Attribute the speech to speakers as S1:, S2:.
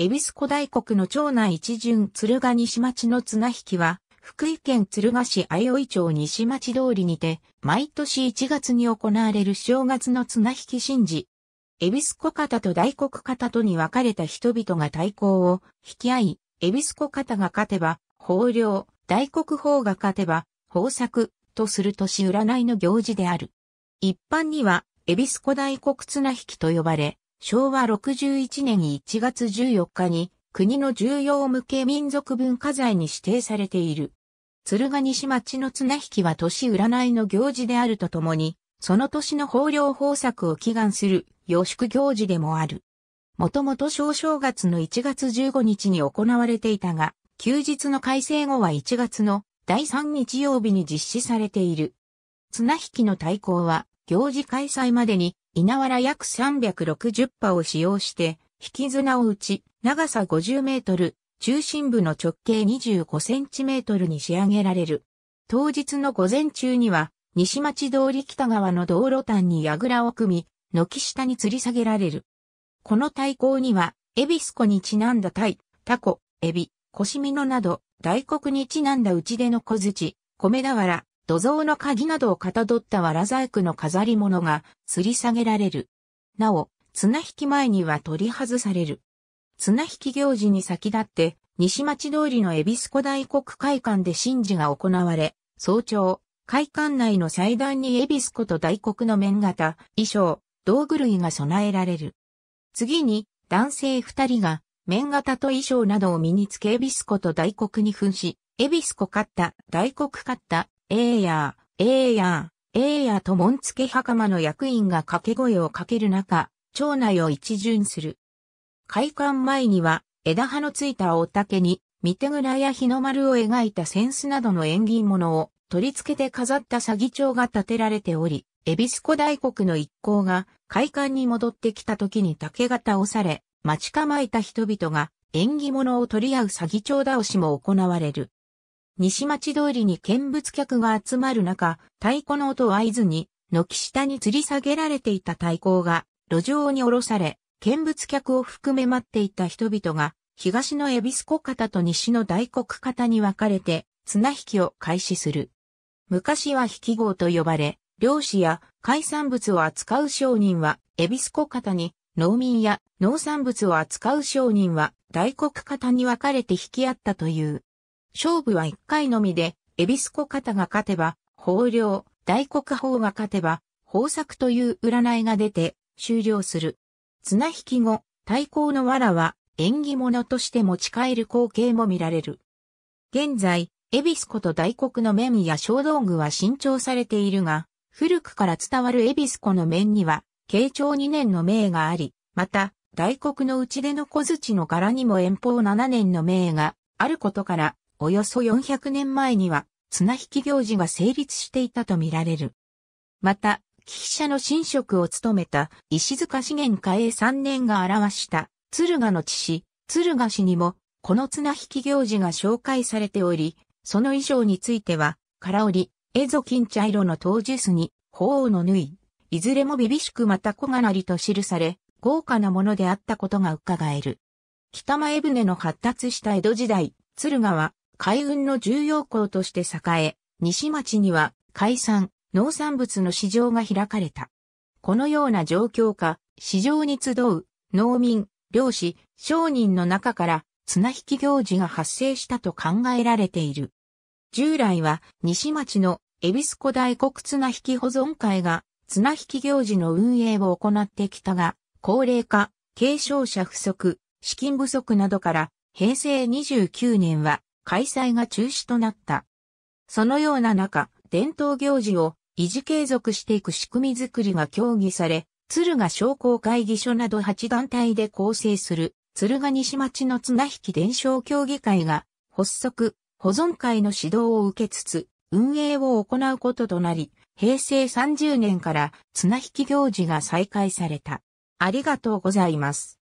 S1: 恵比寿古代国の町内一巡鶴ヶ西町の綱引きは、福井県鶴ヶ市相生町西町通りにて、毎年1月に行われる正月の綱引き神事。恵比寿小方と大黒方とに分かれた人々が対抗を引き合い、恵比寿小方が勝てば、豊漁、大黒方が勝てば、豊作、とする年占いの行事である。一般には、恵比寿古代国綱引きと呼ばれ、昭和61年1月14日に国の重要無形民族文化財に指定されている。鶴ヶ西町の綱引きは年占いの行事であるとともに、その年の豊漁豊作を祈願する、養殖行事でもある。もともと小正月の1月15日に行われていたが、休日の改正後は1月の第3日曜日に実施されている。綱引きの対抗は、行事開催までに稲わら約360羽を使用して、引き綱を打ち、長さ50メートル、中心部の直径25センチメートルに仕上げられる。当日の午前中には、西町通り北側の道路端に櫓を組み、軒下に吊り下げられる。この対抗には、エビスコにちなんだタイ、タコ、エビ、コシミノなど、大黒にちなんだ打ち出の小槌、米俵、土蔵の鍵などをかたどったわら細工の飾り物が吊り下げられる。なお、綱引き前には取り外される。綱引き行事に先立って、西町通りの恵比寿古代国会館で神事が行われ、早朝、会館内の祭壇に恵比寿古と大国の面型、衣装、道具類が備えられる。次に、男性二人が、面型と衣装などを身につけ恵比寿古と大国に扮し、恵比寿古勝った、大国勝った、ええやー、ええやー、ええやと門付け袴の役員が掛け声をかける中、町内を一巡する。開館前には、枝葉のついたお竹に、三手蔵や日の丸を描いた扇子などの縁起物を取り付けて飾った詐欺帳が建てられており、エビスコ大国の一行が会館に戻ってきた時に竹型をされ、待ち構えた人々が縁起物を取り合う詐欺帳倒しも行われる。西町通りに見物客が集まる中、太鼓の音を合図に、軒下に吊り下げられていた太鼓が路上に下ろされ、見物客を含め待っていた人々が、東の恵比寿小方と西の大黒方に分かれて、綱引きを開始する。昔は引き号と呼ばれ、漁師や海産物を扱う商人は、恵比寿小方に、農民や農産物を扱う商人は、大黒方に分かれて引き合ったという。勝負は一回のみで、エビスコ方が勝てば、豊漁、大黒法が勝てば、豊作という占いが出て、終了する。綱引き後、対抗の藁は、縁起物として持ち帰る光景も見られる。現在、エビスコと大黒の面や小道具は新調されているが、古くから伝わるエビスコの面には、慶長2年の命があり、また、大黒の内での小槌の柄にも遠方7年の命があることから、およそ400年前には綱引き行事が成立していたとみられる。また、記者の神職を務めた石塚資源家へ3年が表した鶴賀の父、鶴賀氏にも、この綱引き行事が紹介されており、その衣装については、唐織、蝦夷金茶色の当時巣に、鳳凰の縫い、いずれも厳しくまた小がなりと記され、豪華なものであったことが伺える。北前船の発達した江戸時代、鶴賀は海運の重要港として栄え、西町には海産、農産物の市場が開かれた。このような状況下、市場に集う農民、漁師、商人の中から綱引き行事が発生したと考えられている。従来は西町の恵比寿古代国綱引き保存会が綱引き行事の運営を行ってきたが、高齢化、継承者不足、資金不足などから平成29年は開催が中止となった。そのような中、伝統行事を維持継続していく仕組みづくりが協議され、鶴ヶ商工会議所など8団体で構成する鶴ヶ西町の綱引き伝承協議会が発足、保存会の指導を受けつつ、運営を行うこととなり、平成30年から綱引き行事が再開された。ありがとうございます。